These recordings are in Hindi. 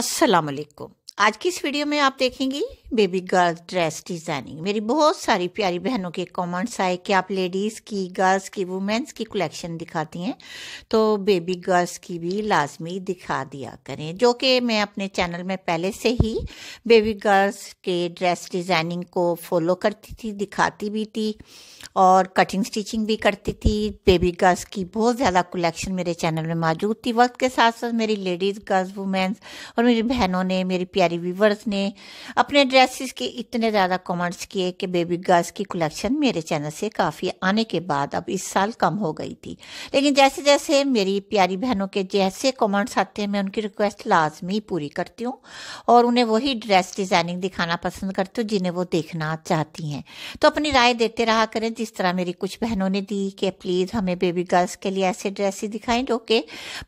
असलकुम आज की इस वीडियो में आप देखेंगी बेबी गर्ल ड्रेस डिज़ाइनिंग मेरी बहुत सारी प्यारी बहनों के कमेंट्स आए कि आप लेडीज़ की गर्ल्स की वुमेन्स की कलेक्शन दिखाती हैं तो बेबी गर्ल्स की भी लाजमी दिखा दिया करें जो कि मैं अपने चैनल में पहले से ही बेबी गर्ल्स के ड्रेस डिज़ाइनिंग को फॉलो करती थी दिखाती भी थी और कटिंग स्टिचिंग भी करती थी बेबी गर्ल्स की बहुत ज़्यादा कलेक्शन मेरे चैनल में मौजूद थी वक्त के साथ साथ मेरी लेडीज़ गर्ल्स वुमेन्स और मेरी बहनों ने मेरी हमारे व्यूवर्स ने अपने ड्रेसेस के इतने ज़्यादा कमेंट्स किए कि बेबी गर्ल्स की कलेक्शन मेरे चैनल से काफ़ी आने के बाद अब इस साल कम हो गई थी लेकिन जैसे जैसे मेरी प्यारी बहनों के जैसे कमेंट्स आते हैं मैं उनकी रिक्वेस्ट लाजमी पूरी करती हूँ और उन्हें वही ड्रेस डिज़ाइनिंग दिखाना पसंद करती हूँ जिन्हें वो देखना चाहती हैं तो अपनी राय देते रहा करें जिस तरह मेरी कुछ बहनों ने दी कि प्लीज़ हमें बेबी गर्ल्स के लिए ऐसे ड्रेस दिखाएं जो कि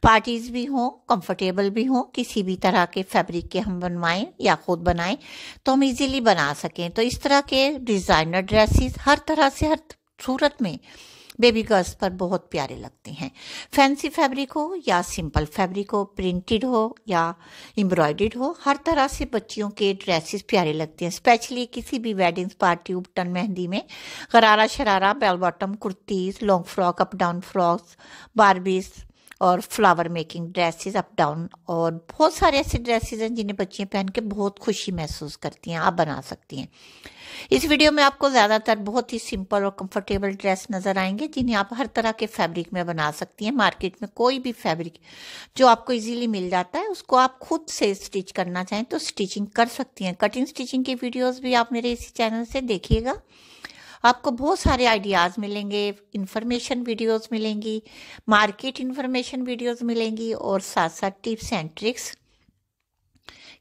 पार्टीज़ भी हों कंफर्टेबल भी हों किसी भी तरह के फैब्रिक के हम बनवाएं बनवाएं या खुद बनाएं तो हम इजीली बना सकें तो इस तरह के डिज़ाइनर ड्रेसेस हर तरह से हर सूरत में बेबी गर्ल्स पर बहुत प्यारे लगते हैं फैंसी फैब्रिक हो या सिंपल फैब्रिक हो प्रिंटेड हो या एम्ब्रॉयड हो हर तरह से बच्चियों के ड्रेसेस प्यारे लगते हैं स्पेशली किसी भी वेडिंग्स पार्टी उपटन मेहंदी में gharara sharara bell bottom kurtis long frock up down frocks Barbies और flower making dresses up down और बहुत सारे ऐसे ड्रेसेस हैं जिन्हें बच्चियाँ पहन के बहुत खुशी महसूस करती हैं आप बना सकती हैं इस वीडियो में आपको ज़्यादातर बहुत ही सिंपल और कंफर्टेबल ड्रेस नज़र आएंगे जिन्हें आप हर तरह के फैब्रिक में बना सकती हैं मार्केट में कोई भी फैब्रिक जो आपको इजीली मिल जाता है उसको आप खुद से स्टिच करना चाहें तो स्टिचिंग कर सकती हैं कटिंग स्टिचिंग की वीडियोज़ भी आप मेरे इसी चैनल से देखिएगा आपको बहुत सारे आइडियाज़ मिलेंगे इन्फॉर्मेशन वीडियोस मिलेंगी मार्केट इंफॉर्मेशन वीडियोस मिलेंगी और साथ साथ टिप्स एंड ट्रिक्स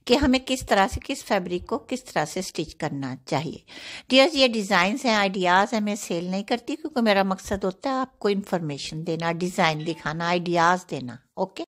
कि हमें किस तरह से किस फैब्रिक को किस तरह से स्टिच करना चाहिए डियर्स ये डिज़ाइंस हैं आइडियाज़ हैं मैं सेल नहीं करती क्योंकि मेरा मकसद होता है आपको इन्फॉर्मेशन देना डिज़ाइन दिखाना आइडियाज़ देना ओके